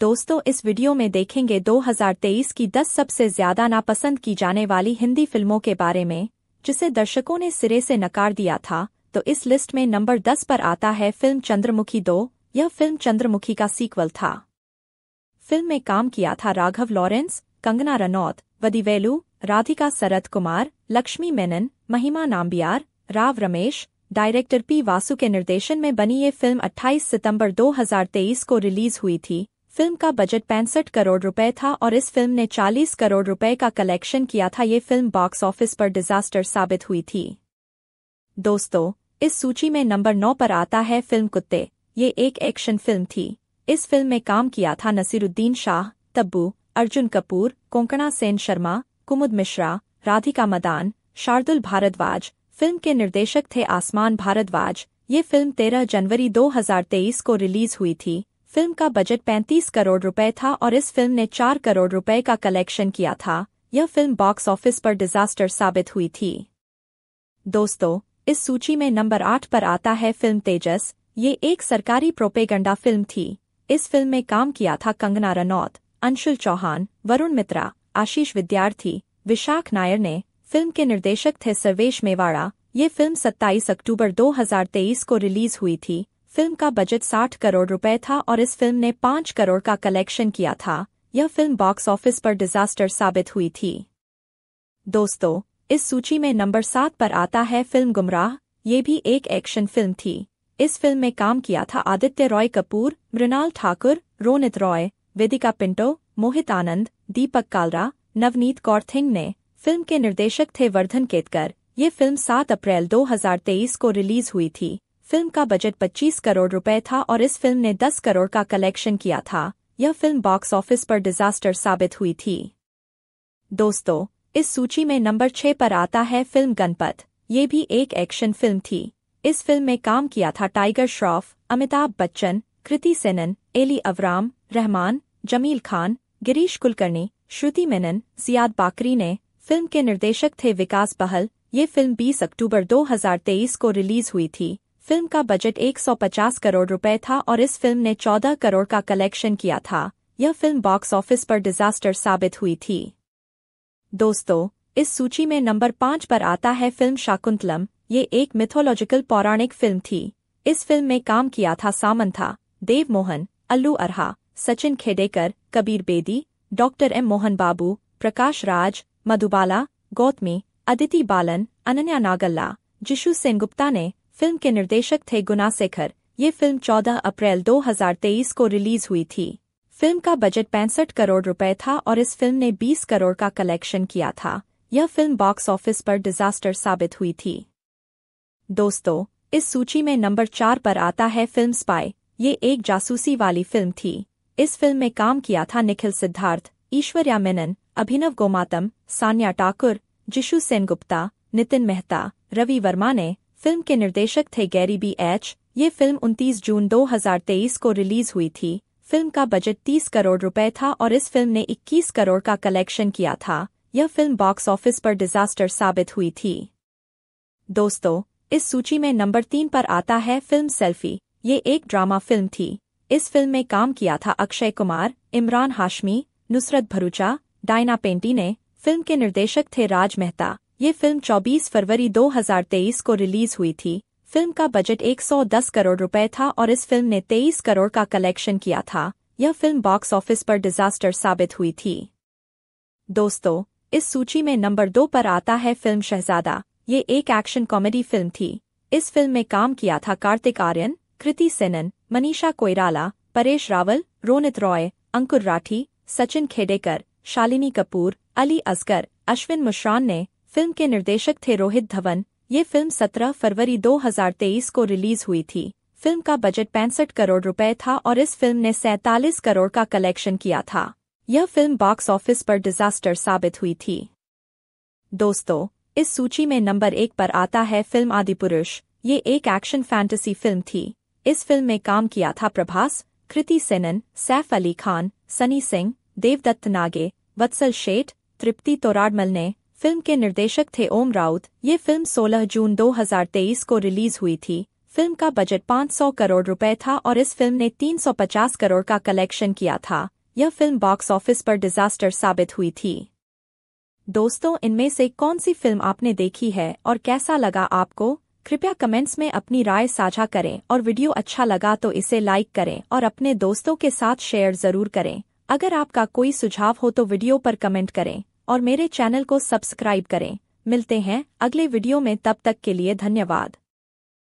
दोस्तों इस वीडियो में देखेंगे 2023 की 10 सबसे ज्यादा नापसंद की जाने वाली हिंदी फिल्मों के बारे में जिसे दर्शकों ने सिरे से नकार दिया था तो इस लिस्ट में नंबर 10 पर आता है फिल्म चंद्रमुखी दो यह फिल्म चंद्रमुखी का सीक्वल था फिल्म में काम किया था राघव लॉरेंस कंगना रनौत वदिवेलू राधिका सरत कुमार लक्ष्मी मेनन महिमा नाम्बियार राव रमेश डायरेक्टर पी वासु के निर्देशन में बनी ये फिल्म 28 सितंबर 2023 को रिलीज हुई थी फिल्म का बजट पैंसठ करोड़ रुपए था और इस फिल्म ने 40 करोड़ रुपए का कलेक्शन किया था ये फिल्म बॉक्स ऑफिस पर डिजास्टर साबित हुई थी दोस्तों इस सूची में नंबर नौ पर आता है फिल्म कुत्ते ये एक एक्शन फिल्म थी इस फिल्म में काम किया था नसीरुद्दीन शाह तब्बू अर्जुन कपूर कोंकणा सेन शर्मा कुमुद मिश्रा राधिका मदान शार्दुल भारद्वाज फिल्म के निर्देशक थे आसमान भारद्वाज ये फिल्म 13 जनवरी 2023 को रिलीज हुई थी फिल्म का बजट 35 करोड़ रुपए था और इस फिल्म ने 4 करोड़ रुपए का कलेक्शन किया था यह फिल्म बॉक्स ऑफिस पर डिजास्टर साबित हुई थी दोस्तों इस सूची में नंबर आठ पर आता है फिल्म तेजस ये एक सरकारी प्रोपेगंडा फिल्म थी इस फिल्म में काम किया था कंगना रनौत अंशुल चौहान वरुण मित्रा आशीष विद्यार्थी विशाख नायर ने फिल्म के निर्देशक थे सर्वेश मेवाड़ा ये फिल्म 27 अक्टूबर 2023 को रिलीज हुई थी फिल्म का बजट 60 करोड़ रुपए था और इस फिल्म ने 5 करोड़ का कलेक्शन किया था यह फिल्म बॉक्स ऑफिस पर डिजास्टर साबित हुई थी दोस्तों इस सूची में नंबर सात पर आता है फिल्म गुमराह ये भी एक एक्शन फिल्म थी इस फिल्म में काम किया था आदित्य रॉय कपूर मृणाल ठाकुर रोनित रॉय वेदिका पिंटो मोहित आनंद दीपक कालरा नवनीत कौर थिंग ने फिल्म के निर्देशक थे वर्धन केतकर ये फिल्म 7 अप्रैल 2023 को रिलीज हुई थी फिल्म का बजट 25 करोड़ रुपए था और इस फिल्म ने 10 करोड़ का कलेक्शन किया था यह फिल्म बॉक्स ऑफिस पर डिजास्टर साबित हुई थी दोस्तों इस सूची में नंबर छह पर आता है फिल्म गणपत ये भी एक एक्शन फिल्म थी इस फिल्म में काम किया था टाइगर श्रॉफ अमिताभ बच्चन कृति सेनन एली अवराम रहमान जमील खान गिरीश कुलकर्णी श्रुति मेनन सियाद बाकरी ने फिल्म के निर्देशक थे विकास बहल ये फिल्म 20 अक्टूबर 2023 को रिलीज हुई थी फिल्म का बजट 150 करोड़ रुपए था और इस फिल्म ने 14 करोड़ का कलेक्शन किया था यह फिल्म बॉक्स ऑफिस पर डिजास्टर साबित हुई थी दोस्तों इस सूची में नंबर पांच पर आता है फिल्म शाकुंतलम ये एक मिथोलॉजिकल पौराणिक फिल्म थी इस फिल्म में काम किया था सामंथा देव मोहन अल्लू अरहा सचिन खेडेकर कबीर बेदी डॉक्टर एम मोहन बाबू प्रकाश राज मधुबाला गौतमी अदिति बालन अनन्या नागल्ला जिशु सेनगुप्ता ने फिल्म के निर्देशक थे गुना शेखर ये फिल्म 14 अप्रैल 2023 को रिलीज हुई थी फिल्म का बजट पैंसठ करोड़ रुपए था और इस फिल्म ने 20 करोड़ का कलेक्शन किया था यह फिल्म बॉक्स ऑफिस पर डिजास्टर साबित हुई थी दोस्तों इस सूची में नंबर चार पर आता है फिल्म स्पाई ये एक जासूसी वाली फिल्म थी इस फिल्म में काम किया था निखिल सिद्धार्थ ईश्वर्या मेनन अभिनव गोमातम सान्या ठाकुर जिशु सेनगुप्ता नितिन मेहता रवि वर्मा ने फिल्म के निर्देशक थे गैरी बी एच ये फिल्म 29 जून 2023 को रिलीज हुई थी फिल्म का बजट 30 करोड़ रुपए था और इस फिल्म ने 21 करोड़ का कलेक्शन किया था यह फिल्म बॉक्स ऑफिस पर डिजास्टर साबित हुई थी दोस्तों इस सूची में नंबर तीन पर आता है फिल्म सेल्फी ये एक ड्रामा फिल्म थी इस फिल्म में काम किया था अक्षय कुमार इमरान हाशमी नुसरत भरूचा डायना पेंटी ने फिल्म के निर्देशक थे राज मेहता ये फिल्म 24 फरवरी 2023 को रिलीज हुई थी फिल्म का बजट 110 करोड़ रुपए था और इस फिल्म ने 23 करोड़ का कलेक्शन किया था यह फिल्म बॉक्स ऑफिस पर डिजास्टर साबित हुई थी दोस्तों इस सूची में नंबर दो पर आता है फिल्म शहजादा ये एक एक्शन कॉमेडी फिल्म थी इस फिल्म में काम किया था कार्तिक आर्यन कृति सेनन मनीषा कोयराला परेश रावल रोनित रॉय अंकुर राठी सचिन खेडेकर शालिनी कपूर अली असगर अश्विन मुश्रान ने फिल्म के निर्देशक थे रोहित धवन ये फिल्म 17 फरवरी 2023 को रिलीज हुई थी फिल्म का बजट पैंसठ करोड़ रुपए था और इस फिल्म ने सैतालीस करोड़ का कलेक्शन किया था यह फिल्म बॉक्स ऑफिस पर डिजास्टर साबित हुई थी दोस्तों इस सूची में नंबर एक पर आता है फिल्म आदिपुरुष ये एक एक्शन फैंटेसी फिल्म थी इस फिल्म में काम किया था प्रभास कृति सेनन सैफ अली खान सनी सिंह देवदत्त नागे वत्सल शेठ तृप्ति तोराडमल ने फिल्म के निर्देशक थे ओम राउत ये फिल्म 16 जून 2023 को रिलीज हुई थी फिल्म का बजट 500 करोड़ रुपए था और इस फिल्म ने 350 करोड़ का कलेक्शन किया था यह फिल्म बॉक्स ऑफिस पर डिजास्टर साबित हुई थी दोस्तों इनमें से कौन सी फिल्म आपने देखी है और कैसा लगा आपको कृपया कमेंट्स में अपनी राय साझा करें और वीडियो अच्छा लगा तो इसे लाइक करें और अपने दोस्तों के साथ शेयर ज़रूर करें अगर आपका कोई सुझाव हो तो वीडियो पर कमेंट करें और मेरे चैनल को सब्सक्राइब करें मिलते हैं अगले वीडियो में तब तक के लिए धन्यवाद